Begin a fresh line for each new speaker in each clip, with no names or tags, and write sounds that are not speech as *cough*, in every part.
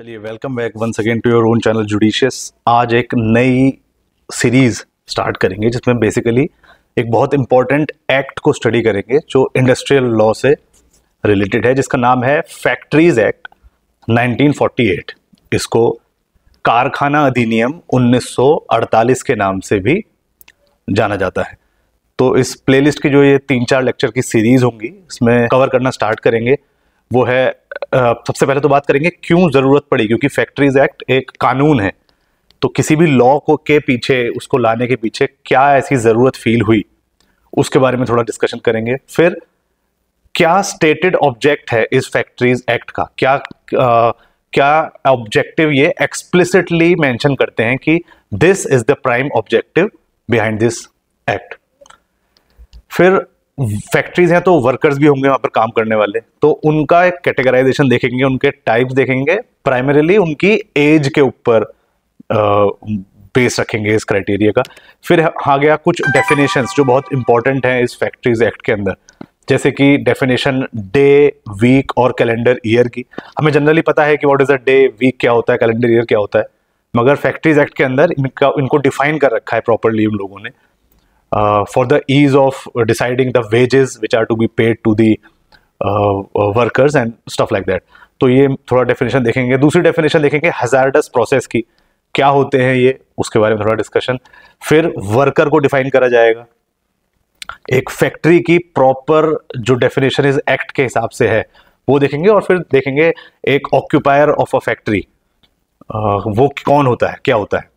चलिए welcome back once again to your own channel judicious आज एक नई सीरीज स्टार्ट करेंगे जिसमें बेसिकली एक बहुत इंपॉर्टेंट एक्ट को स्टडी करेंगे जो इंडस्ट्रियल लॉ से रिलेटेड है जिसका नाम है फैक्ट्रीज एक्ट 1948 इसको कारखाना अधिनियम 1948 के नाम से भी जाना जाता है तो इस प्लेलिस्ट की जो ये तीन चार लेक्चर की सीरीज होंगी इसमें कवर करना स्टार्ट करेंगे वो है सबसे पहले तो बात करेंगे क्यों ज़रूरत पड़ी क्योंकि फैक्ट्रीज एक्ट एक कानून है तो किसी भी लॉ को के पीछे उसको लाने के पीछे क्या ऐसी ज़रूरत फील हुई उसके बारे में थोड़ा डिस्कशन करेंगे फिर क्या स्टेटेड ऑब्जेक्ट है इस फैक्ट्रीज एक्ट का क्या आ, क्या ऑब्जेक्टिव ये एक्सप्लिसिटली मेंशन करते हैं कि this is the prime objective behind this act फिर फैक्ट्रीज हैं तो वर्कर्स भी होंगे वहां पर काम करने वाले तो उनका एक कैटेगराइजेशन देखेंगे उनके टाइप्स देखेंगे प्राइमरीली उनकी एज के ऊपर बेस रखेंगे इस क्राइटेरिया का फिर आ गया कुछ डेफिनेशन जो बहुत इंपॉर्टेंट हैं इस फैक्ट्रीज एक्ट के अंदर जैसे कि डेफिनेशन डे वीक और कैलेंडर ईयर की हमें जनरली पता है कि what is a day week क्या होता है कैलेंडर ईयर क्या होता है मगर फैक्ट्रीज एक्ट के अंदर इनका इनको डिफाइन कर रखा है प्रॉपरली उन लोगों ने uh, for the ease of deciding the wages which are to be paid to the workers and stuff like that तो ये थोड़ा डेफिनेशन देखेंगे दूसरी डेफिनेशन देखेंगे हजारडस प्रोसेस की क्या होते हैं ये उसके बारे में थोड़ा डिस्कशन फिर वर्कर को डिफाइन करा जाएगा एक फैक्ट्री की प्रॉपर जो डेफिनेशन इस एक्ट के हिसाब से है वो देखेंगे और फिर देखेंगे एक ऑक्यूपायर ऑफ अ फैक्ट्री वो कौन होता है क्या होता है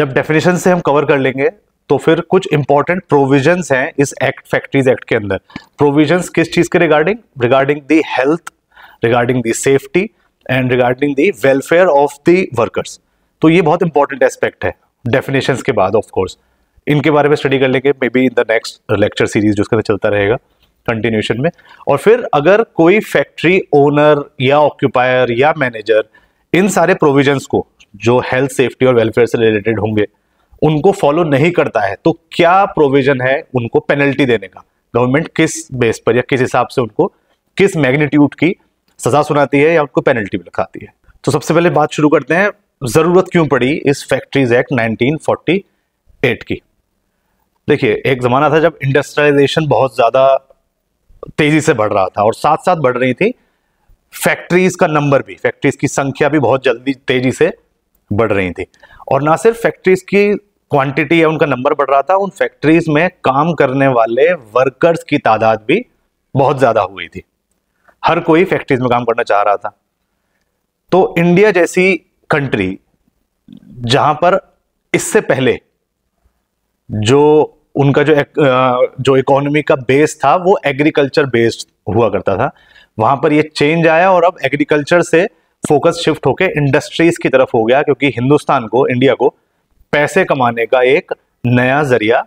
जब डेफिनेशन से हम कवर कर लेंगे तो फिर कुछ इंपॉर्टेंट प्रोविजन हैं इस एक्ट फैक्ट्रीज एक्ट के अंदर प्रोविजन किस चीज़ के regarding regarding the health regarding the safety and regarding the welfare of the workers तो ये बहुत इंपॉर्टेंट एस्पेक्ट है डेफिनेशन के बाद ऑफ कोर्स इनके बारे में स्टडी कर लेंगे maybe in the next lecture series जो उसके चलता रहेगा कंटिन्यूशन में और फिर अगर कोई फैक्ट्री ओनर या ऑक्यूपायर या मैनेजर इन सारे प्रोविजन को जो हेल्थ सेफ्टी और वेलफेयर से रिलेटेड होंगे उनको फॉलो नहीं करता है तो क्या प्रोविजन है उनको पेनल्टी देने का गवर्नमेंट किस बेस पर या किस हिसाब से उनको किस मैग्नीट्यूड की सजा सुनाती है या उनको पेनल्टी भी लिखाती है तो सबसे पहले बात शुरू करते हैं ज़रूरत क्यों पड़ी इस फैक्ट्रीज एक्ट नाइनटीन की देखिए एक ज़माना था जब इंडस्ट्रियलाइजेशन बहुत ज़्यादा तेज़ी से बढ़ रहा था और साथ साथ बढ़ रही थी फैक्ट्रीज़ का नंबर भी फैक्ट्रीज़ की संख्या भी बहुत जल्दी तेज़ी से बढ़ रही थी और ना सिर्फ फैक्ट्रीज़ की क्वांटिटी या उनका नंबर बढ़ रहा था उन फैक्ट्रीज में काम करने वाले वर्कर्स की तादाद भी बहुत ज़्यादा हुई थी हर कोई फैक्ट्रीज में काम करना चाह रहा था तो इंडिया जैसी कंट्री जहां पर इससे पहले जो उनका जो एक, जो इकोनॉमी का बेस था वो एग्रीकल्चर बेस्ड हुआ करता था वहां पर ये चेंज आया और अब एग्रीकल्चर से फोकस शिफ्ट होके इंडस्ट्रीज की तरफ हो गया क्योंकि हिंदुस्तान को इंडिया को पैसे कमाने का एक नया जरिया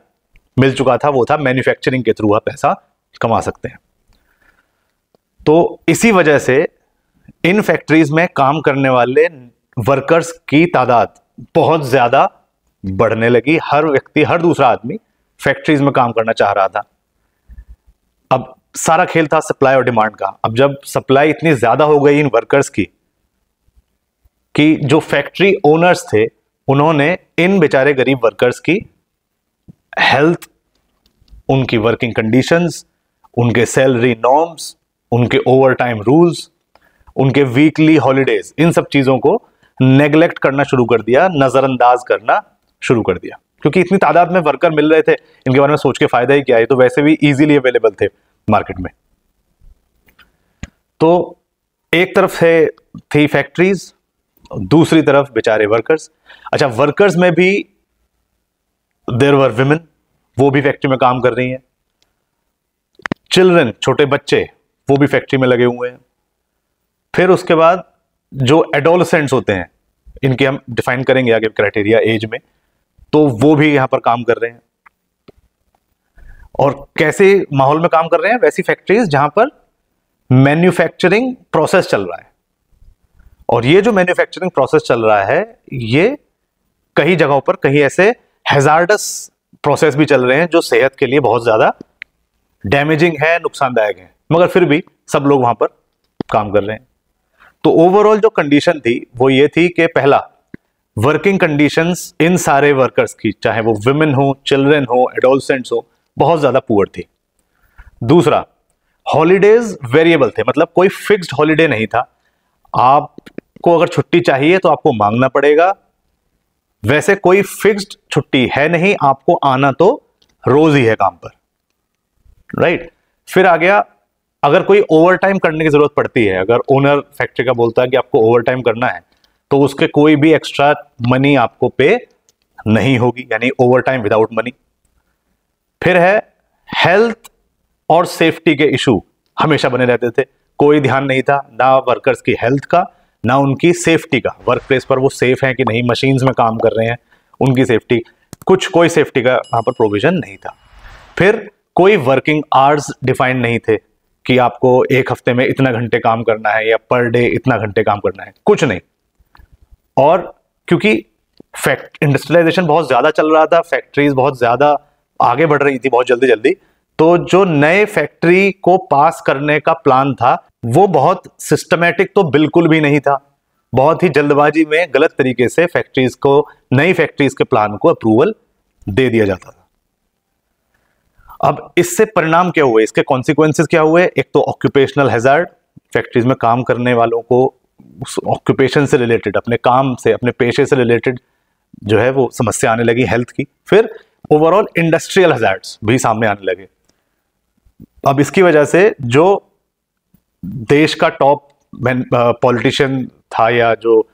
मिल चुका था वो था मैन्युफैक्चरिंग के थ्रू आप पैसा कमा सकते हैं तो इसी वजह से इन फैक्ट्रीज में काम करने वाले वर्कर्स की तादाद बहुत ज़्यादा बढ़ने लगी हर व्यक्ति हर दूसरा आदमी फैक्ट्रीज में काम करना चाह रहा था अब सारा खेल था सप्लाई और डिमांड का अब जब सप्लाई इतनी ज़्यादा हो गई इन वर्कर्स की कि जो फैक्ट्री ओनर्स थे उन्होंने इन बेचारे गरीब वर्कर्स की हेल्थ उनकी वर्किंग कंडीशंस उनके सैलरी नॉर्म्स उनके ओवर टाइम रूल्स उनके वीकली हॉलीडेज इन सब चीज़ों को नेग्लेक्ट करना शुरू कर दिया नज़रअंदाज करना शुरू कर दिया क्योंकि इतनी तादाद में वर्कर मिल रहे थे इनके बारे में सोच के फायदा ही क्या है तो वैसे भी इजीली अवेलेबल थे मार्केट में तो एक तरफ है थी फैक्ट्रीज दूसरी तरफ बेचारे वर्कर्स अच्छा वर्कर्स में भी देर वर विमेन वो भी फैक्ट्री में काम कर रही हैं चिल्ड्रन छोटे बच्चे वो भी फैक्ट्री में लगे हुए हैं फिर उसके बाद जो एडोलसेंट्स होते हैं इनके हम डिफाइन करेंगे आगे क्राइटेरिया एज में तो वो भी यहां पर काम कर रहे हैं और कैसे माहौल में काम कर रहे हैं वैसी फैक्ट्रीज जहां पर मैन्युफैक्चरिंग प्रोसेस चल रहा है और ये जो मैन्युफैक्चरिंग प्रोसेस चल रहा है ये कई जगहों पर कहीं ऐसे हेजार्डस प्रोसेस भी चल रहे हैं जो सेहत के लिए बहुत ज़्यादा डैमेजिंग है नुकसानदायक है मगर फिर भी सब लोग वहां पर काम कर रहे हैं तो ओवरऑल जो कंडीशन थी वो ये थी कि पहला वर्किंग कंडीशंस इन सारे वर्कर्स की चाहे वो विमेन हो चिल्ड्रेन हो एडोलसेंट्स हो बहुत ज़्यादा पुअर थी दूसरा हॉलीडेज वेरिएबल थे मतलब कोई फिक्स्ड हॉलीडे नहीं था आपको अगर छुट्टी चाहिए तो आपको मांगना पड़ेगा वैसे कोई फिक्स्ड छुट्टी है नहीं आपको आना तो रोज ही है काम पर राइट right? फिर आ गया अगर कोई ओवर टाइम करने की जरूरत पड़ती है अगर ओनर फैक्ट्री का बोलता है कि आपको ओवर टाइम करना है तो उसके कोई भी एक्स्ट्रा मनी आपको पे नहीं होगी यानी ओवर टाइम विदाउट मनी फिर है हेल्थ और सेफ्टी के इशू हमेशा बने रहते थे कोई ध्यान नहीं था ना वर्कर्स की हेल्थ का ना उनकी सेफ्टी का वर्क प्लेस पर वो सेफ हैं कि नहीं मशीन्स में काम कर रहे हैं उनकी सेफ्टी कुछ कोई सेफ्टी का वहाँ पर प्रोविजन नहीं था फिर कोई वर्किंग आवर्स डिफाइन नहीं थे कि आपको एक हफ्ते में इतना घंटे काम करना है या पर डे इतना घंटे काम करना है कुछ नहीं और क्योंकि फैक्ट इंडस्ट्रियलाइजेशन बहुत ज़्यादा चल रहा था फैक्ट्रीज बहुत ज़्यादा आगे बढ़ रही थी बहुत जल्दी जल्दी तो जो नए फैक्ट्री को पास करने का प्लान था वो बहुत सिस्टमेटिक तो बिल्कुल भी नहीं था बहुत ही जल्दबाजी में गलत तरीके से फैक्ट्रीज को नई फैक्ट्रीज के प्लान को अप्रूवल दे दिया जाता था अब इससे परिणाम क्या हुए इसके कॉन्सिक्वेंसेस क्या हुए एक तो ऑक्यूपेशनल हैजार्ड फैक्ट्रीज में काम करने वालों को ऑक्यूपेशन से रिलेटेड अपने काम से अपने पेशे से रिलेटेड जो है वो समस्या आने लगी हेल्थ की फिर ओवरऑल इंडस्ट्रियल हजार्ड्स भी सामने आने लगे अब इसकी वजह से जो देश का टॉप पॉलिटिशियन uh, था या जो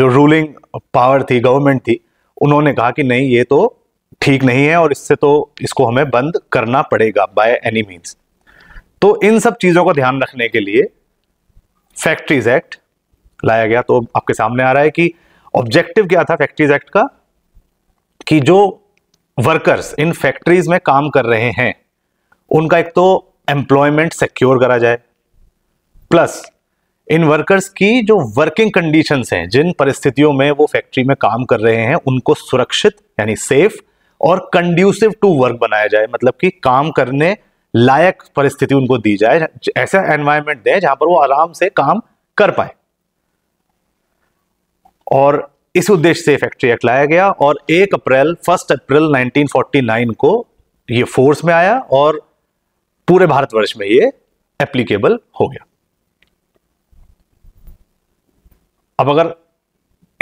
जो रूलिंग पावर थी गवर्नमेंट थी उन्होंने कहा कि नहीं ये तो ठीक नहीं है और इससे तो इसको हमें बंद करना पड़ेगा बाय एनी मीन्स तो इन सब चीज़ों का ध्यान रखने के लिए फैक्ट्रीज एक्ट लाया गया तो आपके सामने आ रहा है कि ऑब्जेक्टिव क्या था फैक्ट्रीज एक्ट का कि जो वर्कर्स इन फैक्ट्रीज में काम कर रहे हैं उनका एक तो एम्प्लॉयमेंट सिक्योर करा जाए प्लस इन वर्कर्स की जो वर्किंग कंडीशंस हैं जिन परिस्थितियों में वो फैक्ट्री में काम कर रहे हैं उनको सुरक्षित यानी सेफ और कंड्यूसिव टू वर्क बनाया जाए मतलब कि काम करने लायक परिस्थिति उनको दी जाए ऐसा एनवायरमेंट दें जहां पर वो आराम से काम कर पाए और इस उद्देश्य से फैक्ट्री एक्ट लाया गया और एक अप्रैल फर्स्ट अप्रैल 1949 को ये फोर्स में आया और पूरे भारतवर्ष में ये एप्लीकेबल हो गया अब अगर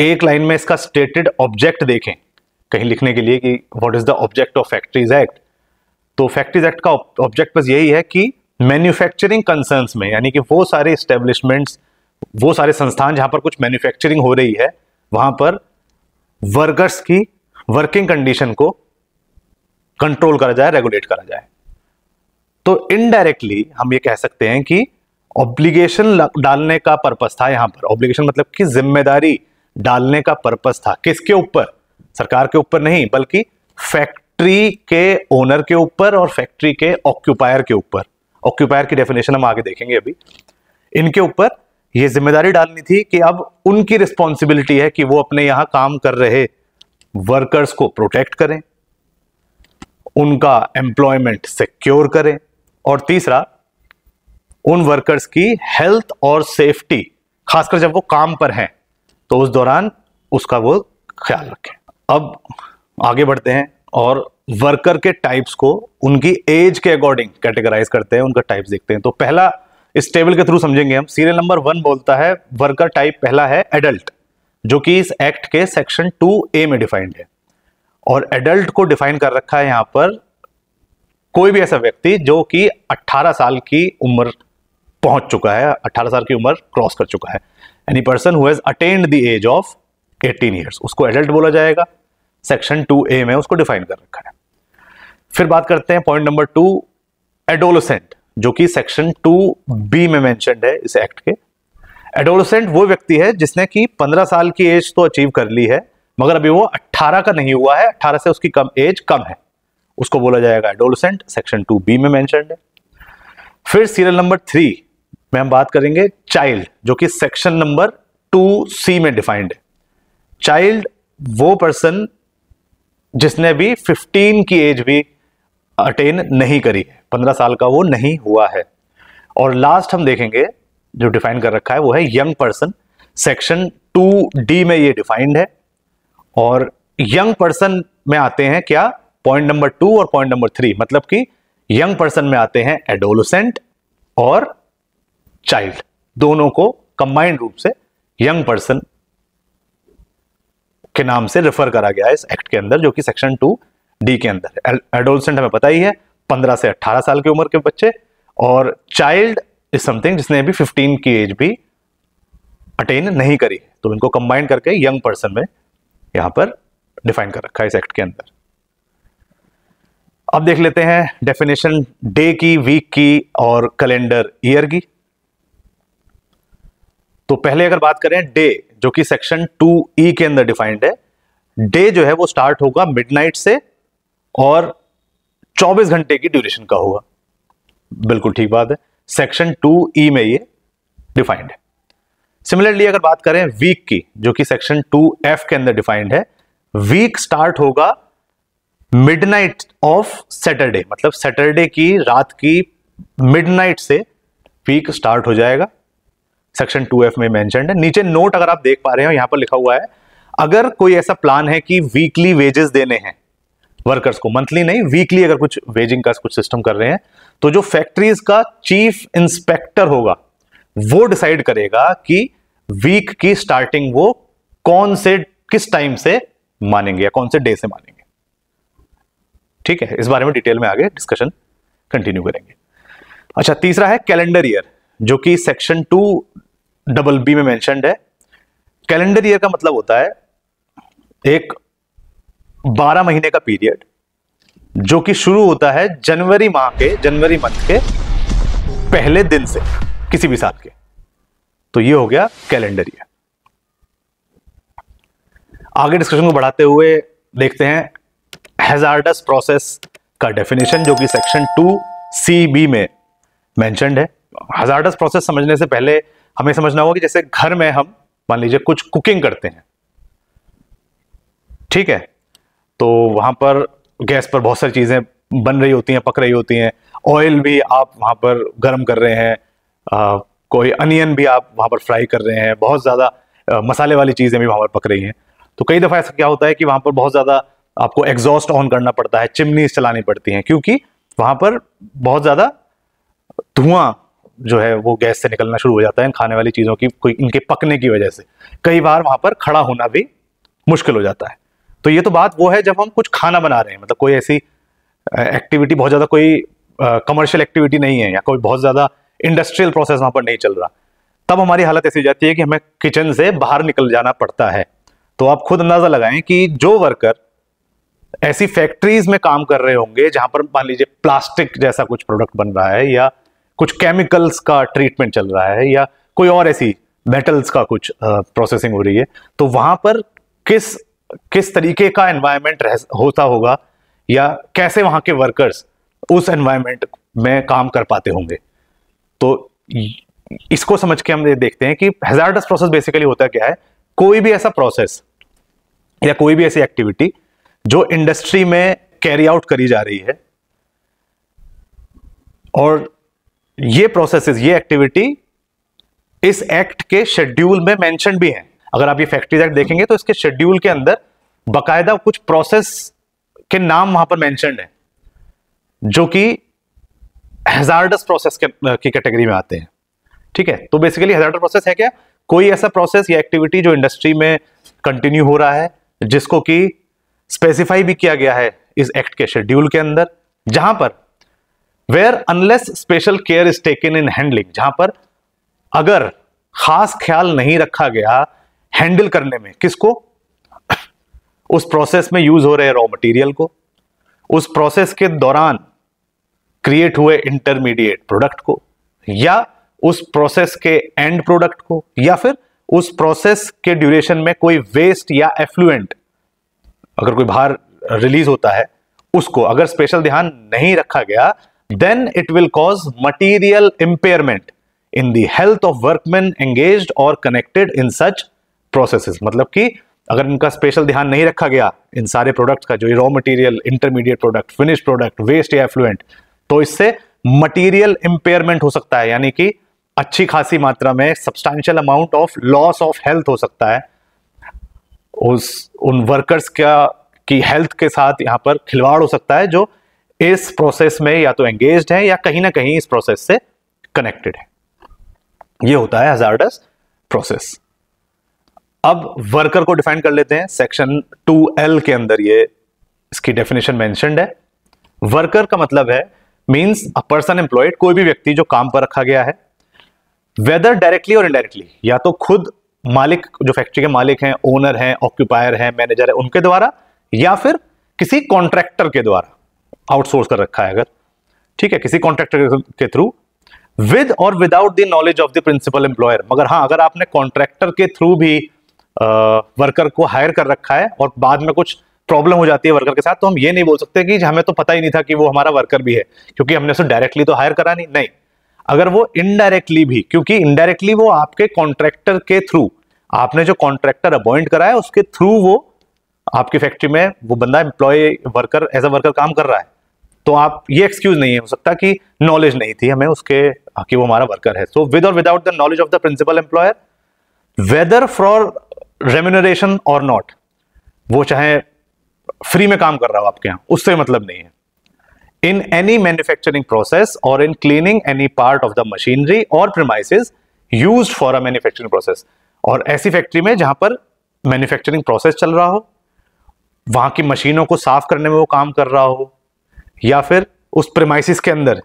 एक लाइन में इसका स्टेटेड ऑब्जेक्ट देखें कहीं लिखने के लिए कि what is the object of factories act तो फैक्ट्रीज एक्ट का ऑब्जेक्ट बस यही है कि मैन्युफैक्चरिंग कंसर्न में यानी कि वो सारे स्टेब्लिशमेंट वो सारे संस्थान जहां पर कुछ मैन्युफैक्चरिंग हो रही है वहां पर वर्कर्स की वर्किंग कंडीशन को कंट्रोल करा जाए रेगुलेट करा जाए तो इनडायरेक्टली हम ये कह सकते हैं कि ऑब्लिगेशन डालने का पर्पज था यहां पर ऑब्लिगेशन मतलब कि जिम्मेदारी डालने का पर्पज था किसके ऊपर सरकार के ऊपर नहीं बल्कि फैक्ट्री के ओनर के ऊपर और फैक्ट्री के ऑक्यूपायर के ऊपर ऑक्यूपायर की डेफिनेशन हम आगे देखेंगे अभी इनके ऊपर ये जिम्मेदारी डालनी थी कि अब उनकी रिस्पॉन्सिबिलिटी है कि वो अपने यहां काम कर रहे वर्कर्स को प्रोटेक्ट करें उनका एम्प्लॉयमेंट सिक्योर करें और तीसरा उन वर्कर्स की हेल्थ और सेफ्टी खासकर जब वो काम पर हैं तो उस दौरान उसका वो ख्याल रखें अब आगे बढ़ते हैं और वर्कर के टाइप्स को उनकी एज के अकॉर्डिंग कैटेगराइज करते हैं उनका टाइप्स देखते हैं तो पहला इस टेबल के थ्रू समझेंगे हम सीरियल नंबर वन बोलता है वर्कर टाइप पहला है एडल्ट जो कि इस एक्ट के सेक्शन टू ए में डिफाइंड है और एडल्ट को डिफाइन कर रखा है यहां पर कोई भी ऐसा व्यक्ति जो कि 18 साल की उम्र पहुंच चुका है 18 साल की उम्र क्रॉस कर चुका है any person who has attend the age of 18 years उसको एडल्ट बोला जाएगा सेक्शन 2 ए में उसको डिफाइन कर रखा है फिर बात करते हैं पॉइंट नंबर टू एडोलोसेंट जो कि सेक्शन टू बी में मैंशनड है इस एक्ट के एडोलोसेंट वो व्यक्ति है जिसने कि 15 साल की एज तो अचीव कर ली है मगर अभी वो 18 का नहीं हुआ है 18 से उसकी कम एज कम है उसको बोला जाएगा एडोलोसेंट सेक्शन टू बी में मैंशनड है फिर सीरियल नंबर थ्री में हम बात करेंगे चाइल्ड जो कि सेक्शन नंबर टू सी में डिफाइंड है चाइल्ड वो पर्सन जिसने भी 15 की एज भी अटेन नहीं करी है पंद्रह साल का वो नहीं हुआ है और लास्ट हम देखेंगे जो डिफाइन कर रखा है वो है young person section two D में ये डिफाइंड है और यंग पर्सन में आते हैं क्या पॉइंट नंबर टू और पॉइंट नंबर थ्री मतलब कि यंग पर्सन में आते हैं एडोलोसेंट और चाइल्ड दोनों को कंबाइंड रूप से यंग पर्सन के नाम से रेफर करा गया है इस एक्ट के अंदर जो कि सेक्शन टू डी के अंदर एडोलसेंट हमें पता ही है पंद्रह से अट्ठारह साल की उम्र के बच्चे और चाइल्ड इज समथिंग जिसने अभी फिफ्टीन की एज भी अटेन नहीं करी तो इनको कंबाइन करके यंग पर्सन में यहां पर डिफाइन कर रखा है इस एक्ट के अंदर अब देख लेते हैं डेफिनेशन डे की वीक की और कैलेंडर ईयर की तो पहले अगर बात करें डे जो कि सेक्शन टू ई के अंदर डिफाइंड है डे जो है वो स्टार्ट होगा मिडनाइट से और 24 घंटे की ड्यूरेशन का होगा बिल्कुल ठीक बात है सेक्शन टू ई में ये डिफाइंड है सिमिलरली अगर बात करें वीक की जो कि सेक्शन टू एफ के अंदर डिफाइंड है वीक स्टार्ट होगा मिडनाइट ऑफ सैटरडे मतलब सैटरडे की रात की मिडनाइट से वीक स्टार्ट हो जाएगा सेक्शन टू एफ में मैंशन है नीचे नोट अगर आप देख पा रहे हो यहां पर लिखा हुआ है अगर कोई ऐसा प्लान है कि वीकली वेजेस देने हैं वर्कर्स को मंथली नहीं वीकली अगर कुछ वेजिंग का कुछ सिस्टम कर रहे हैं तो जो फैक्ट्रीज का चीफ इंस्पेक्टर होगा वो डिसाइड करेगा कि वीक की स्टार्टिंग वो कौन से किस टाइम से मानेंगे या कौन से डे से मानेंगे ठीक है इस बारे में डिटेल में आगे डिस्कशन कंटिन्यू करेंगे अच्छा तीसरा है कैलेंडर ईयर जो कि सेक्शन टू डबल बी में मेंशनड है कैलेंडर ईयर का मतलब होता है एक 12 महीने का पीरियड जो कि शुरू होता है जनवरी माह के जनवरी मंथ के पहले दिन से किसी भी साल के तो ये हो गया कैलेंडर ईयर आगे डिस्कशन को बढ़ाते हुए देखते हैं हेजार्डस प्रोसेस का डेफिनेशन जो कि सेक्शन टू सी बी में मेंशनड है हजारडस प्रोसेस समझने से पहले हमें समझना होगा कि जैसे घर में हम मान लीजिए कुछ कुकिंग करते हैं ठीक है तो वहां पर गैस पर बहुत सारी चीज़ें बन रही होती हैं पक रही होती हैं ऑयल भी आप वहां पर गर्म कर रहे हैं आ, कोई अनियन भी आप वहां पर फ्राई कर रहे हैं बहुत ज़्यादा मसाले वाली चीज़ें भी वहां पर पक रही हैं तो कई दफ़ा ऐसा क्या होता है कि वहां पर बहुत ज़्यादा आपको एग्जॉस्ट ऑन करना पड़ता है चिमनीज चलानी पड़ती हैं क्योंकि वहां पर बहुत ज़्यादा धुआं जो है वो गैस से निकलना शुरू हो जाता है खाने वाली चीज़ों की कोई इनके पकने की वजह से कई बार वहां पर खड़ा होना भी मुश्किल हो जाता है तो ये तो बात वो है जब हम कुछ खाना बना रहे हैं मतलब कोई ऐसी एक्टिविटी बहुत ज़्यादा कोई कमर्शियल एक्टिविटी नहीं है या कोई बहुत ज़्यादा इंडस्ट्रियल प्रोसेस वहां पर नहीं चल रहा तब हमारी हालत ऐसी हो जाती है कि हमें किचन से बाहर निकल जाना पड़ता है तो आप खुद अंदाज़ा लगाएं कि जो वर्कर ऐसी फैक्ट्रीज में काम कर रहे होंगे जहां पर मान लीजिए प्लास्टिक जैसा कुछ प्रोडक्ट बन रहा है या कुछ केमिकल्स का ट्रीटमेंट चल रहा है या कोई और ऐसी मेटल्स का कुछ प्रोसेसिंग हो रही है तो वहां पर किस किस तरीके का एनवायरनमेंट होता होगा या कैसे वहां के वर्कर्स उस एनवायरनमेंट में काम कर पाते होंगे तो इसको समझ के हम ये देखते हैं कि हेजार्डस प्रोसेस बेसिकली होता क्या है कोई भी ऐसा प्रोसेस या कोई भी ऐसी एक्टिविटी जो इंडस्ट्री में कैरी आउट करी जा रही है और ये प्रोसेसेस ये एक्टिविटी इस एक्ट के शेड्यूल में मेंशन भी है अगर आप ये फैक्ट्री एक्ट देखेंगे तो इसके शेड्यूल के अंदर बकायदा कुछ प्रोसेस के नाम वहां पर मेंशनड है जो कि हेजार्डस प्रोसेस के, की कैटेगरी में आते हैं ठीक है तो बेसिकली हेजार्डस प्रोसेस है क्या कोई ऐसा प्रोसेस या एक्टिविटी जो इंडस्ट्री में कंटिन्यू हो रहा है जिसको कि स्पेसिफाई भी किया गया है इस एक्ट के शेड्यूल के अंदर जहां पर where unless special care is taken in handling जहां पर अगर खास ख्याल नहीं रखा गया हैंडल करने में किसको *coughs* उस प्रोसेस में यूज हो रहे रॉ मटेरियल को उस प्रोसेस के दौरान क्रिएट हुए इंटरमीडिएट प्रोडक्ट को या उस प्रोसेस के एंड प्रोडक्ट को या फिर उस प्रोसेस के ड्यूरेशन में कोई वेस्ट या एफ्लुएंट अगर कोई बाहर रिलीज होता है उसको अगर स्पेशल ध्यान नहीं रखा गया then it will cause material impairment in the health of workmen engaged or connected in such processes मतलब कि अगर इनका स्पेशल ध्यान नहीं रखा गया इन सारे प्रोडक्ट्स का जो raw material intermediate product finish product waste या एफ्लुएंट तो इससे मटेरियल इंपेयरमेंट हो सकता है यानी कि अच्छी खासी मात्रा में substantial amount of loss of health हो सकता है उस उन वर्कर्स का की हेल्थ के साथ यहां पर खिलवाड़ हो सकता है जो इस प्रोसेस में या तो एंगेज है या कहीं ना कहीं इस प्रोसेस से कनेक्टेड है ये होता है हजारडस प्रोसेस अब वर्कर को डिफाइन कर लेते हैं सेक्शन टू एल के अंदर ये इसकी डेफिनेशन मेंशनड है वर्कर का मतलब है मीन्स अ पर्सन एम्प्लॉयड कोई भी व्यक्ति जो काम पर रखा गया है वेदर डायरेक्टली और इनडायरेक्टली या तो खुद मालिक जो फैक्ट्री के मालिक हैं ओनर हैं ऑक्यूपायर हैं मैनेजर है उनके द्वारा या फिर किसी कॉन्ट्रैक्टर के द्वारा आउटसोर्स कर रखा है अगर ठीक है किसी कॉन्ट्रैक्टर के through with or without the knowledge of the principal employer मगर हाँ अगर आपने कॉन्ट्रैक्टर के थ्रू भी वर्कर को हायर कर रखा है और बाद में कुछ प्रॉब्लम हो जाती है वर्कर के साथ तो हम ये नहीं बोल सकते कि हमें तो पता ही नहीं था कि वो हमारा वर्कर भी है क्योंकि हमने उसे डायरेक्टली तो हायर करा नहीं नहीं अगर वो इनडायरेक्टली भी क्योंकि इनडायरेक्टली वो आपके कॉन्ट्रैक्टर के थ्रू आपने जो कॉन्ट्रैक्टर अपॉइंट करा है उसके थ्रू वो आपकी फैक्ट्री में वो बंदा employ worker as a worker काम कर रहा है तो आप ये एक्सक्यूज नहीं हो सकता कि नॉलेज नहीं थी हमें उसके हाँ, कि वो हमारा वर्कर है so with or without the knowledge of the principal employer whether for remuneration or not वो चाहे फ्री में काम कर रहा हो आपके यहाँ उससे मतलब नहीं है in any manufacturing process or in cleaning any part of the machinery or premises use for a manufacturing process और ऐसी फैक्ट्री में जहां पर मैन्युफैक्चरिंग प्रोसेस चल रहा हो वहां की मशीनों को साफ करने में वो काम कर रहा हो या फिर उस प्रेमाइसिस के अंदर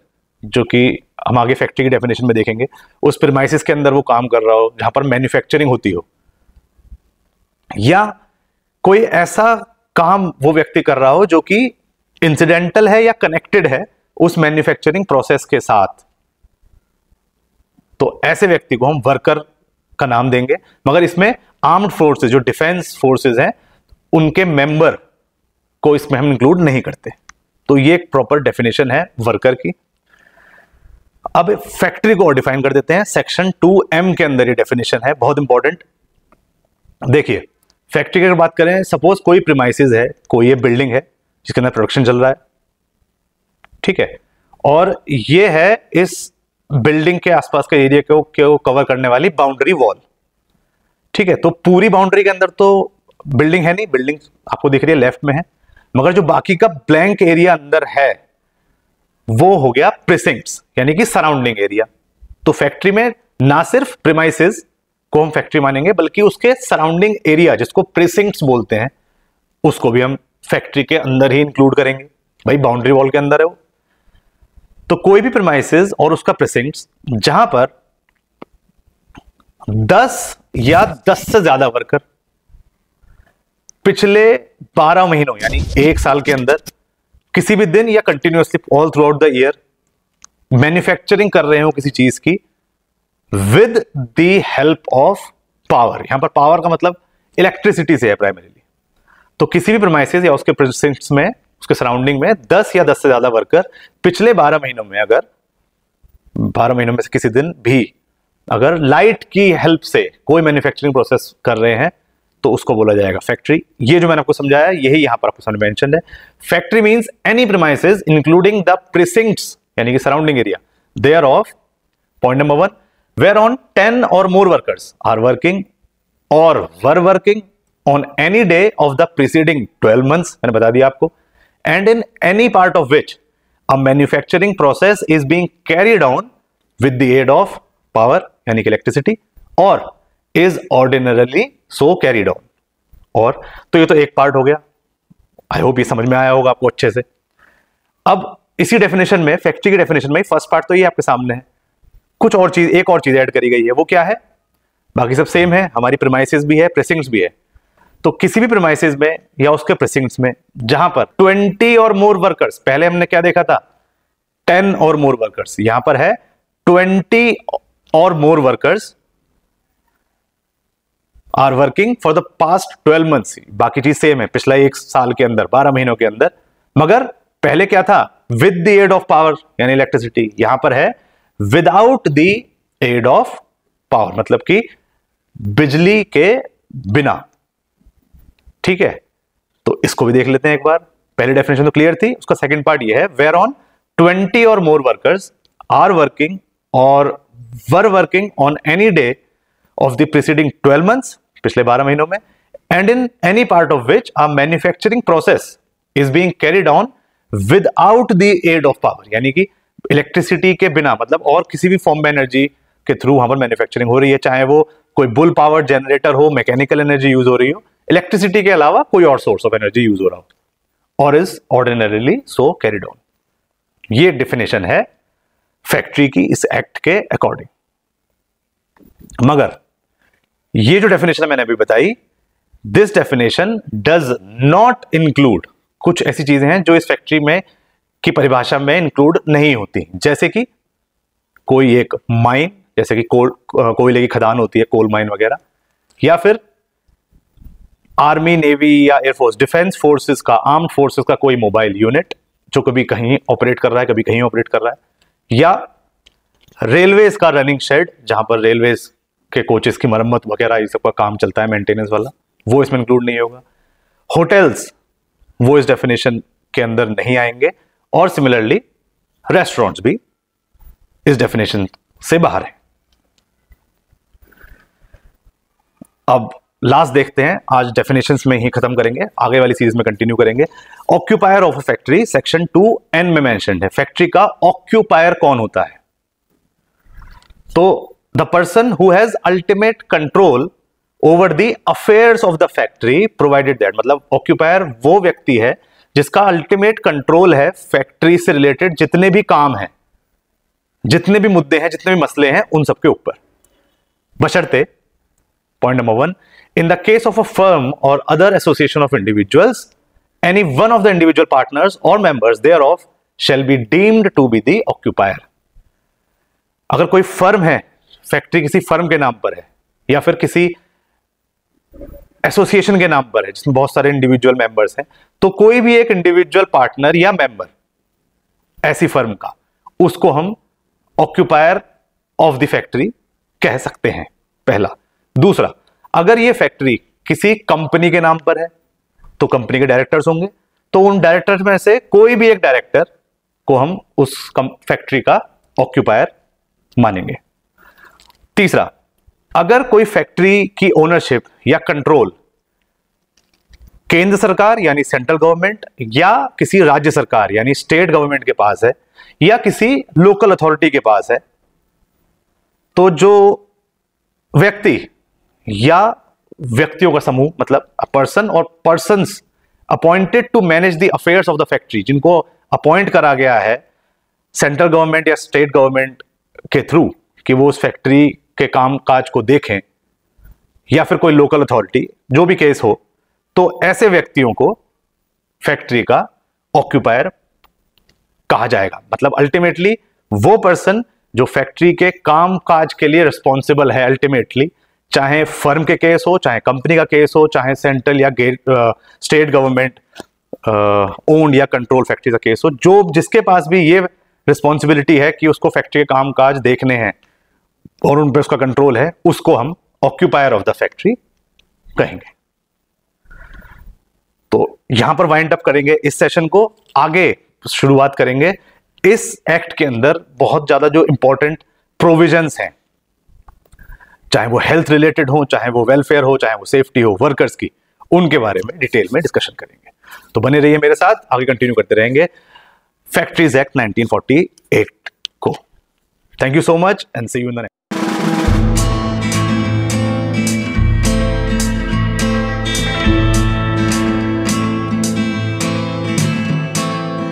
जो कि हम आगे फैक्ट्री की डेफिनेशन में देखेंगे उस प्रेमाइसिस के अंदर वो काम कर रहा हो जहां पर मैन्युफैक्चरिंग होती हो या कोई ऐसा काम वो व्यक्ति कर रहा हो जो कि इंसिडेंटल है या कनेक्टेड है उस मैन्युफैक्चरिंग प्रोसेस के साथ तो ऐसे व्यक्ति को हम वर्कर का नाम देंगे मगर इसमें आर्म्ड फोर्सेज जो डिफेंस फोर्सेज हैं उनके मेंबर को इसमें हम इंक्लूड नहीं करते तो ये एक प्रॉपर डेफिनेशन है वर्कर की अब फैक्ट्री को और डिफाइन कर देते हैं सेक्शन टू एम के अंदर ये डेफिनेशन है बहुत इंपॉर्टेंट देखिए फैक्ट्री की अगर बात करें सपोज कोई प्रिमाइसिस है कोई ये बिल्डिंग है जिसके अंदर प्रोडक्शन चल रहा है ठीक है और ये है इस बिल्डिंग के आसपास के एरिया को, को कवर करने वाली बाउंड्री वॉल ठीक है तो पूरी बाउंड्री के अंदर तो बिल्डिंग है नहीं बिल्डिंग आपको दिख रही है लेफ्ट में है मगर जो बाकी का ब्लैंक एरिया अंदर है वो हो गया प्रिसिंक्ट्स यानी कि सराउंडिंग एरिया तो फैक्ट्री में ना सिर्फ प्रिमाइसिस को हम फैक्ट्री मानेंगे बल्कि उसके सराउंडिंग एरिया जिसको प्रिसिंक्ट्स बोलते हैं उसको भी हम फैक्ट्री के अंदर ही इंक्लूड करेंगे भाई बाउंड्री वॉल के अंदर है वो तो कोई भी प्रमाइसिस और उसका प्रेसिंक्ट्स जहां पर 10 या 10 से ज्यादा वर्कर पिछले 12 महीनों यानी एक साल के अंदर किसी भी दिन या continuously all throughout the year manufacturing कर रहे हो किसी चीज की with the help of power यहां पर पावर का मतलब इलेक्ट्रिसिटी से है प्राइमरीली तो किसी भी प्रोमाइसिस या उसके प्रेसिडेंट्स में उसके सराउंडिंग में 10 या 10 से ज्यादा वर्कर पिछले 12 महीनों में अगर 12 महीनों में से किसी दिन भी अगर लाइट की हेल्प से कोई मैन्युफैक्चरिंग प्रोसेस कर रहे हैं तो उसको बोला जाएगा फैक्ट्री ये जो मैंने आपको समझाया यही यहां पर आपको है factory mean any premises including the precincts यानी कि surrounding area they are of point number one whereon ten or more workers are working or were working on any day of the preceding twelve month मैंने बता दिया आपको and in any part of which a manufacturing process is being carried on with the aid of power यानी कि electricity or is ordinarily so carried on और तो ये तो एक पार्ट हो गया आई होप ये समझ में आया होगा आपको अच्छे से अब इसी डेफिनेशन में फैक्ट्री के डेफिनेशन में फर्स्ट पार्ट तो ये आपके सामने है कुछ और चीज एक और चीज ऐड करी गई है वो क्या है बाकी सब सेम है हमारी प्रमाइसिस भी है प्रेसिंग्स भी है तो किसी भी प्रमाइसिस में या उसके प्रेसिंग्स में जहां पर 20 और मोर वर्कर्स पहले हमने क्या देखा था 10 और मोर वर्कर्स यहां पर है 20 or more workers are working for the past twelve months बाकी चीज सेम है पिछले एक साल के अंदर बारह महीनों के अंदर मगर पहले क्या था with the aid of power यानी इलेक्ट्रिसिटी यहां पर है without the aid of power मतलब कि बिजली के बिना ठीक है तो इसको भी देख लेते हैं एक बार पहली डेफिनेशन तो क्लियर थी उसका सेकंड पार्ट ये है वेयर ऑन ट्वेंटी और more workers are working or were working on any day of the preceding twelve months पिछले 12 महीनों में and in any part of which a manufacturing process is being carried on without the aid of power यानी कि electricity के बिना मतलब और किसी भी फॉर्म में एनर्जी के थ्रू वहां पर मैन्युफैक्चरिंग हो रही है चाहे वो कोई बुल पावर जनरेटर हो मैकेनिकल एनर्जी यूज हो रही हो इलेक्ट्रिसिटी के अलावा कोई और सोर्स ऑफ एनर्जी यूज हो रहा हो or is ordinarily so carried on ये डिफिनेशन है फैक्ट्री की इस एक्ट के अकॉर्डिंग मगर ये जो डेफिनेशन मैंने अभी बताई this definition does not include कुछ ऐसी चीजें हैं जो इस फैक्ट्री में की परिभाषा में इंक्लूड नहीं होती जैसे कि कोई एक माइन जैसे कि कोल कोयले की खदान होती है कोल माइन वगैरह या फिर आर्मी नेवी या एयरफोर्स डिफेंस फोर्सेस का आर्म फोर्सेस का कोई मोबाइल यूनिट जो कभी कहीं ऑपरेट कर रहा है कभी कहीं ऑपरेट कर रहा है या रेलवेज का रनिंग शेड जहां पर रेलवेज के कोचेस की मरम्मत वगैरह ये सब का काम चलता है मेंटेनेंस वाला वो इसमें इंक्लूड नहीं होगा होटल्स वो इस डेफिनेशन के अंदर नहीं आएंगे और सिमिलरली रेस्टोरेंट्स भी इस डेफिनेशन से बाहर है अब लास्ट देखते हैं आज डेफिनेशंस में ही खत्म करेंगे आगे वाली सीरीज में कंटिन्यू करेंगे occupier of a factory section two N में मेंशन है फैक्ट्री का ऑक्यूपायर कौन होता है तो the person who has ultimate control over the affairs of the factory provided that मतलब ऑक्यूपायर वो व्यक्ति है जिसका अल्टीमेट कंट्रोल है फैक्ट्री से रिलेटेड जितने भी काम हैं जितने भी मुद्दे हैं जितने भी मसले हैं उन सबके ऊपर बशर्ते point number one in the case of a firm or other association of individuals any one of the individual partners or members thereof shall be deemed to be the occupier अगर कोई firm है factory किसी firm के नाम पर है या फिर किसी एसोसिएशन के नाम पर है जिसमें बहुत सारे इंडिविजुअल मेंबर्स हैं तो कोई भी एक इंडिविजुअल पार्टनर या मेंबर ऐसी फर्म का उसको हम ऑक्यूपायर ऑफ द फैक्ट्री कह सकते हैं पहला दूसरा अगर ये फैक्ट्री किसी कंपनी के नाम पर है तो कंपनी के डायरेक्टर्स होंगे तो उन डायरेक्टर्स में से कोई भी एक डायरेक्टर को हम उस फैक्ट्री का ऑक्यूपायर मानेंगे तीसरा अगर कोई फैक्ट्री की ओनरशिप या कंट्रोल केंद्र सरकार यानी सेंट्रल गवर्नमेंट या किसी राज्य सरकार यानी स्टेट गवर्नमेंट के पास है या किसी लोकल अथॉरिटी के पास है तो जो व्यक्ति या व्यक्तियों का समूह मतलब person or person appointed to manage the affairs of the factory जिनको अपॉइंट करा गया है सेंट्रल गवर्नमेंट या स्टेट गवर्नमेंट के थ्रू कि वो उस फैक्ट्री के काम काज को देखें या फिर कोई लोकल अथॉरिटी जो भी केस हो तो ऐसे व्यक्तियों को फैक्ट्री का ऑक्यूपायर कहा जाएगा मतलब अल्टीमेटली वो पर्सन जो फैक्ट्री के काम काज के लिए रिस्पॉन्सिबल है अल्टीमेटली चाहे फर्म के केस हो चाहे कंपनी का केस हो चाहे सेंट्रल या गेट स्टेट गवर्नमेंट ओन्ड या कंट्रोल फैक्ट्री का केस हो जो जिसके पास भी ये रिस्पॉन्सिबिलिटी है कि उसको फैक्ट्री के काम काज देखने हैं और उन पर उसका कंट्रोल है उसको हम ऑक्यूपायर ऑफ द फैक्ट्री कहेंगे तो यहां पर वाइंड अप करेंगे इस सेशन को आगे शुरुआत करेंगे इस एक्ट के अंदर बहुत ज्यादा जो इंपॉर्टेंट प्रोविजंस हैं चाहे वो हेल्थ रिलेटेड हो चाहे वो वेलफेयर हो चाहे वो सेफ्टी हो वर्कर्स की उनके बारे में डिटेल में डिस्कशन करेंगे तो बने रहिए मेरे साथ आगे कंटिन्यू करते रहेंगे फैक्ट्रीज एक्ट 1948 को thank you so much and see you in